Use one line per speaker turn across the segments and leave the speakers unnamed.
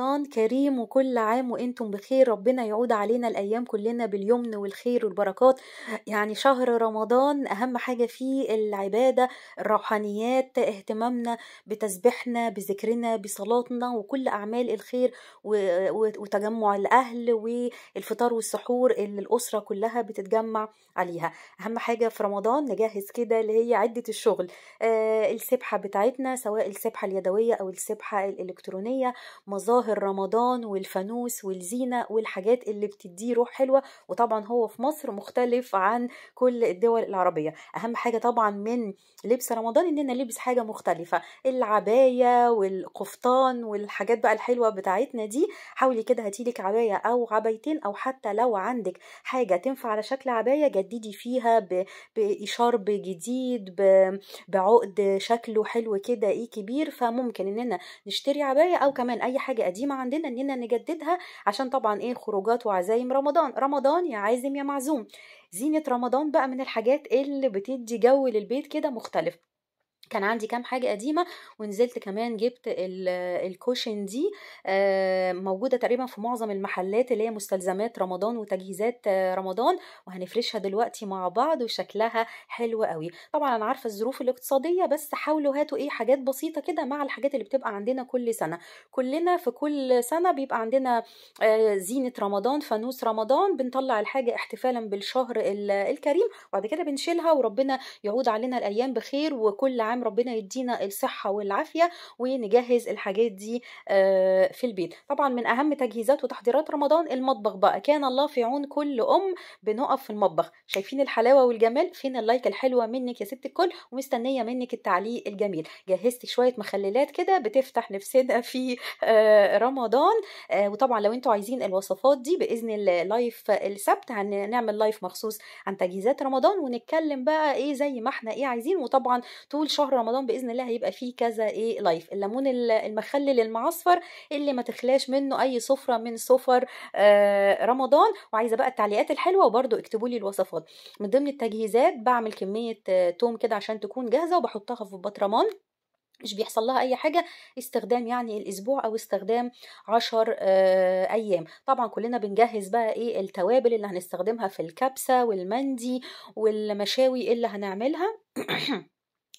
رمضان كريم وكل عام وانتم بخير ربنا يعود علينا الايام كلنا باليمن والخير والبركات يعني شهر رمضان اهم حاجه فيه العباده الروحانيات اهتمامنا بتسبيحنا بذكرنا بصلاتنا وكل اعمال الخير وتجمع الاهل والفطار والسحور اللي الاسره كلها بتتجمع عليها اهم حاجه في رمضان نجهز كده اللي هي عده الشغل آه السبحه بتاعتنا سواء السبحه اليدويه او السبحه الالكترونيه مظاهر شبه رمضان والفانوس والزينة والحاجات اللي بتديه روح حلوة وطبعا هو في مصر مختلف عن كل الدول العربية أهم حاجة طبعا من لبس رمضان إننا لبس حاجة مختلفة العباية والقفطان والحاجات بقى الحلوة بتاعتنا دي حاولي كده هاتيلك عباية أو عبايتين أو حتى لو عندك حاجة تنفع على شكل عباية جددي فيها بإشارب جديد بعقد شكله حلو كده إيه كبير فممكن إننا نشتري عباية أو كمان أي حاجة قديمة قديمه عندنا اننا نجددها عشان طبعا ايه خروجات وعزايم رمضان رمضان يا عازم يا معزوم زينه رمضان بقى من الحاجات اللي بتدي جو للبيت كده مختلف كان عندي كام حاجه قديمه ونزلت كمان جبت الكوشن دي موجوده تقريبا في معظم المحلات اللي هي مستلزمات رمضان وتجهيزات رمضان وهنفرشها دلوقتي مع بعض وشكلها حلو قوي طبعا انا عارفه الظروف الاقتصاديه بس حاولوا هاتوا ايه حاجات بسيطه كده مع الحاجات اللي بتبقى عندنا كل سنه كلنا في كل سنه بيبقى عندنا زينه رمضان فانوس رمضان بنطلع الحاجه احتفالا بالشهر الكريم وبعد كده بنشيلها وربنا يعود علينا الايام بخير وكل عام عام ربنا يدينا الصحه والعافيه ونجهز الحاجات دي آه، في البيت طبعا من اهم تجهيزات وتحضيرات رمضان المطبخ بقى كان الله في عون كل ام بنقف في المطبخ شايفين الحلاوه والجمال فين اللايك الحلوه منك يا ست الكل ومستنيه منك التعليق الجميل جهزت شويه مخللات كده بتفتح نفسنا في آه، رمضان آه، وطبعا لو انتوا عايزين الوصفات دي باذن الله لايف السبت هنعمل لايف مخصوص عن تجهيزات رمضان ونتكلم بقى ايه زي ما احنا ايه عايزين وطبعا طول شهر شهر رمضان باذن الله هيبقى فيه كذا ايه لايف الليمون المخلل المعصفر اللي ما تخلاش منه اي سفره من سفر آه رمضان وعايزه بقى التعليقات الحلوه وبرده اكتبوا لي الوصفات من ضمن التجهيزات بعمل كميه آه توم كده عشان تكون جاهزه وبحطها في بطرمان مش بيحصل لها اي حاجه استخدام يعني الاسبوع او استخدام عشر آه، ايام طبعا كلنا بنجهز بقى ايه التوابل اللي هنستخدمها في الكبسه والمندي والمشاوي اللي هنعملها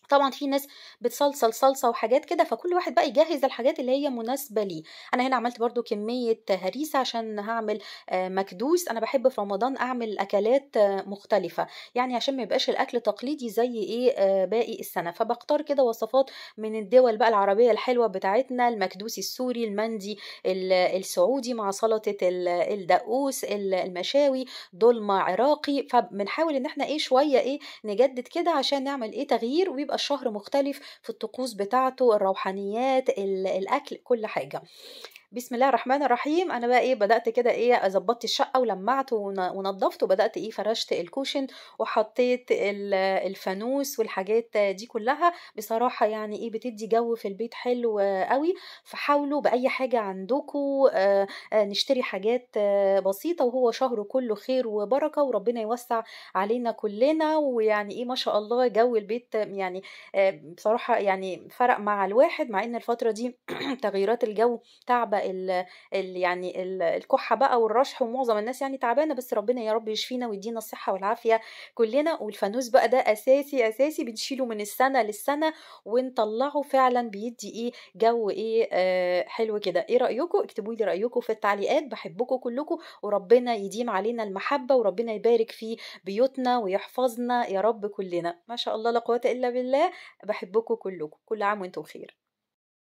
طبعا في ناس بتصلصل صلصه وحاجات كده فكل واحد بقى يجهز الحاجات اللي هي مناسبه ليه انا هنا عملت برده كميه هريسه عشان هعمل آه، مكدوس انا بحب في رمضان اعمل اكلات آه، مختلفه يعني عشان ما يبقاش الاكل تقليدي زي ايه آه، باقي السنه فبختار كده وصفات من الدول بقى العربيه الحلوه بتاعتنا المكدوس السوري المندي السعودي مع سلطه الدقوس المشاوي دولمه عراقي فبنحاول ان احنا ايه شويه ايه نجدد كده عشان نعمل ايه تغيير ويبقى الشهر مختلف في الطقوس بتاعته الروحانيات الاكل كل حاجه بسم الله الرحمن الرحيم انا بقى ايه بدات كده ايه ظبطت الشقه ولمعت ونضفت وبدات ايه فرشت الكوشن وحطيت الفانوس والحاجات دي كلها بصراحه يعني ايه بتدي جو في البيت حلو قوي فحاولوا باي حاجه عندكم آه، آه، نشتري حاجات آه، بسيطه وهو شهر كله خير وبركه وربنا يوسع علينا كلنا ويعني ايه ما شاء الله جو البيت يعني بصراحه يعني فرق مع الواحد مع ان الفتره دي تغييرات الجو تعبه بقى ال الـ يعني الـ الكحه بقى والرشح ومعظم الناس يعني تعبانه بس ربنا يا رب يشفينا ويدينا الصحه والعافيه كلنا والفانوس بقى ده اساسي اساسي بنشيله من السنه للسنه ونطلعه فعلا بيدي ايه جو ايه آه حلو كده ايه رايكم اكتبوا لي رايكم في التعليقات بحبكم كلكم وربنا يديم علينا المحبه وربنا يبارك في بيوتنا ويحفظنا يا رب كلنا ما شاء الله لا قوه الا بالله بحبكم كلكم كل عام وانتم بخير